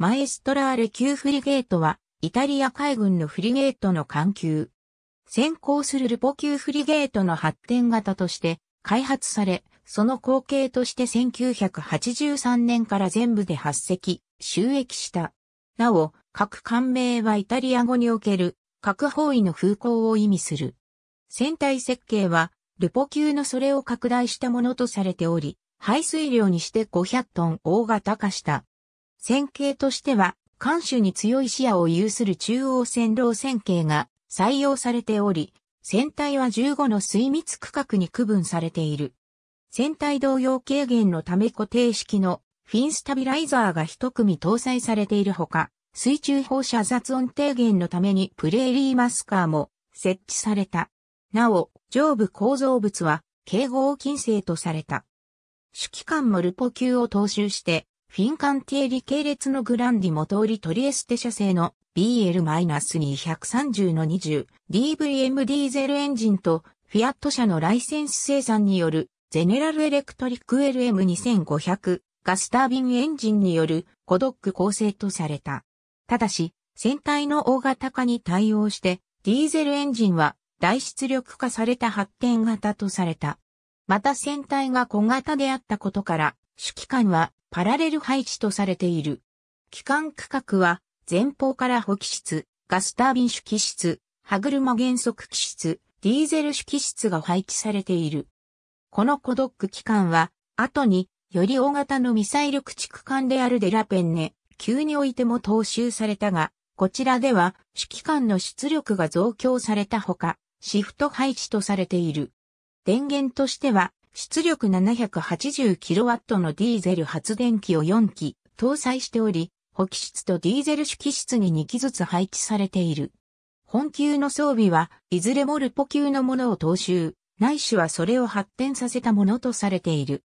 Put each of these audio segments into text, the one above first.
マエストラーレ級フリゲートは、イタリア海軍のフリゲートの艦級。先行するルポ級フリゲートの発展型として開発され、その後継として1983年から全部で8隻、収益した。なお、各艦名はイタリア語における、各方位の風向を意味する。船体設計は、ルポ級のそれを拡大したものとされており、排水量にして500トン大型化した。線形としては、艦首に強い視野を有する中央線路線形が採用されており、船体は15の水密区画に区分されている。船体同様軽減のため固定式のフィンスタビライザーが一組搭載されているほか、水中放射雑音低減のためにプレーリーマスカーも設置された。なお、上部構造物は、警報を金星とされた。指機関もルポ級を踏襲して、フィンカンティエリ系列のグランディモ通りトリエステ社製の BL-230-20 DVM ディーゼルエンジンとフィアット社のライセンス生産によるゼネラルエレクトリック LM2500 ガスタービンエンジンによるコドック構成とされた。ただし、船体の大型化に対応して、ディーゼルエンジンは大出力化された発展型とされた。また船体が小型であったことから、主機関はパラレル配置とされている。機関区画は、前方から補機室、ガスタービン主機室、歯車減速機室、ディーゼル主機室が配置されている。このコドック機関は、後に、より大型のミサイル駆逐艦であるデラペンネ、級においても踏襲されたが、こちらでは、主機関の出力が増強されたほか、シフト配置とされている。電源としては、出力 780kW のディーゼル発電機を4機搭載しており、補機室とディーゼル主機室に2機ずつ配置されている。本級の装備はいずれもルポ級のものを踏襲、ないしはそれを発展させたものとされている。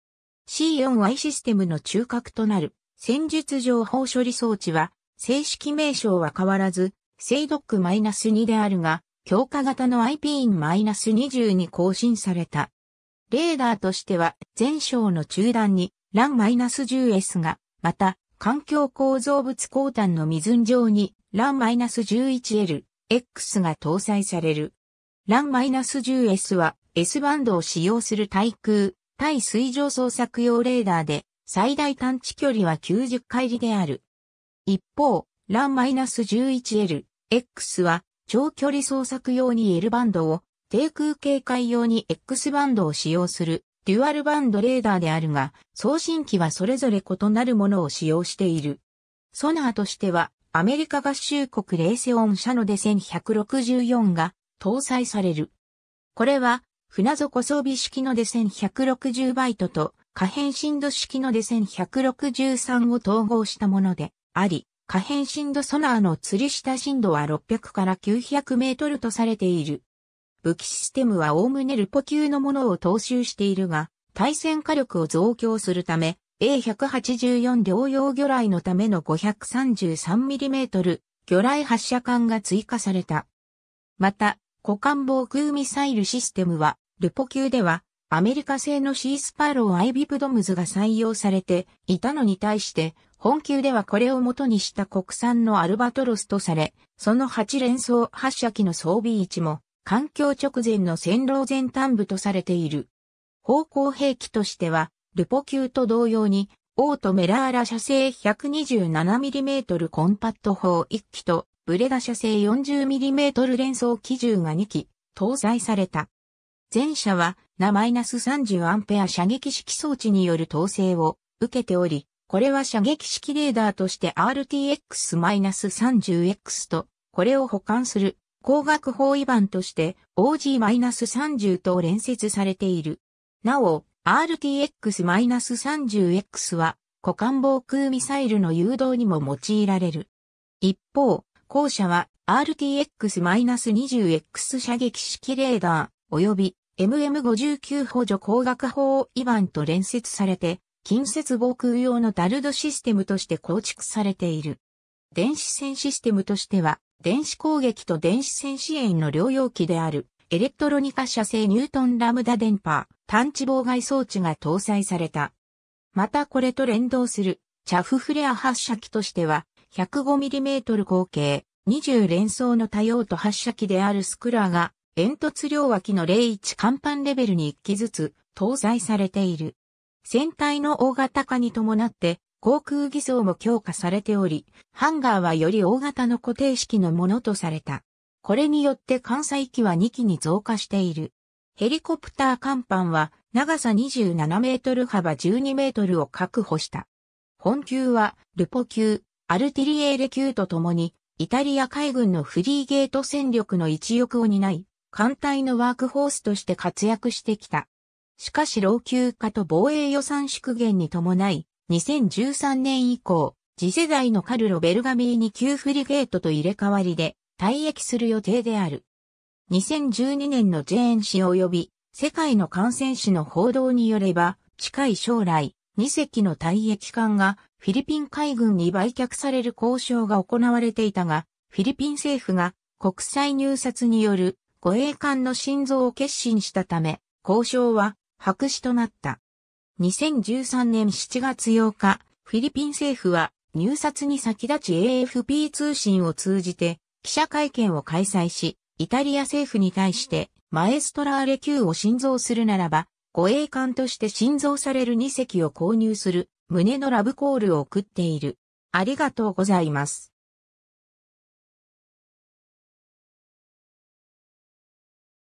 C4Y システムの中核となる戦術情報処理装置は正式名称は変わらず、セイドック -2 であるが、強化型の IP イン -22 更新された。レーダーとしては前章の中段にラン -10S が、また環境構造物交端の水ん上にラン -11L、X が搭載される。ラン -10S は S バンドを使用する対空、対水上捜索用レーダーで最大探知距離は90海里である。一方、ラン -11L、X は長距離捜索用に L バンドを低空警戒用に X バンドを使用するデュアルバンドレーダーであるが、送信機はそれぞれ異なるものを使用している。ソナーとしては、アメリカ合衆国レーセオン社ので1164が搭載される。これは、船底装備式ので1160バイトと、可変振度式ので1163を統合したものであり、可変振度ソナーの吊り下振度は600から900メートルとされている。武器システムはおおむねルポ級のものを踏襲しているが、対戦火力を増強するため、A184 両用魚雷のための 533mm 魚雷発射管が追加された。また、股間防空ミサイルシステムは、ルポ級では、アメリカ製のシースパローアイビプドムズが採用されていたのに対して、本級ではこれを元にした国産のアルバトロスとされ、その8連装発射機の装備位置も環境直前の線路前端部とされている。方向兵器としては、ルポ級と同様に、オートメラーラ射精 127mm コンパット砲1機と、ブレダ射精 40mm 連装機銃が2機、搭載された。前者は、な -30A 射撃式装置による統制を受けており、これは射撃式レーダーとして RTX-30X と、これを保管する工学法違反として OG-30 と連接されている。なお、RTX-30X は股間防空ミサイルの誘導にも用いられる。一方、後者は RTX-20X 射撃式レーダー及び MM59 補助工学法違反と連接されて、近接防空用のダルドシステムとして構築されている。電子戦システムとしては、電子攻撃と電子戦支援の両用器である、エレクトロニカ社製ニュートンラムダ電波、探知妨害装置が搭載された。またこれと連動する、チャフフレア発射機としては、105mm 合径、20連装の多用途発射機であるスクラーが、煙突両脇の01甲板レベルに1機ずつ搭載されている。船体の大型化に伴って航空偽装も強化されており、ハンガーはより大型の固定式のものとされた。これによって関西機は2機に増加している。ヘリコプター甲板は長さ27メートル幅12メートルを確保した。本級はルポ級、アルティリエーレ級とともにイタリア海軍のフリーゲート戦力の一翼を担い、艦隊のワークホースとして活躍してきた。しかし老朽化と防衛予算縮減に伴い、2013年以降、次世代のカルロ・ベルガミーニ級フリゲートと入れ替わりで退役する予定である。2012年のジェーン氏及び世界の感染史の報道によれば、近い将来、2隻の退役艦がフィリピン海軍に売却される交渉が行われていたが、フィリピン政府が国際入札による護衛艦の心臓を決心したため、交渉は白紙となった。2013年7月8日、フィリピン政府は入札に先立ち AFP 通信を通じて記者会見を開催し、イタリア政府に対してマエストラーレ級を新造するならば、護衛艦として新造される2隻を購入する胸のラブコールを送っている。ありがとうございます。